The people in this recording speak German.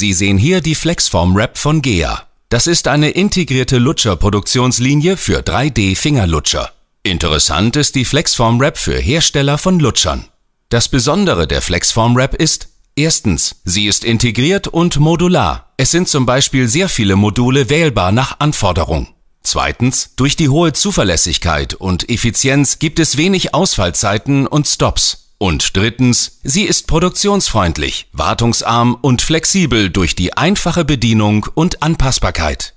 Sie sehen hier die Flexform Wrap von GEA. Das ist eine integrierte Lutscher-Produktionslinie für 3D-Fingerlutscher. Interessant ist die Flexform Wrap für Hersteller von Lutschern. Das Besondere der Flexform Wrap ist, erstens, sie ist integriert und modular. Es sind zum Beispiel sehr viele Module wählbar nach Anforderung. Zweitens, durch die hohe Zuverlässigkeit und Effizienz gibt es wenig Ausfallzeiten und Stops. Und drittens, sie ist produktionsfreundlich, wartungsarm und flexibel durch die einfache Bedienung und Anpassbarkeit.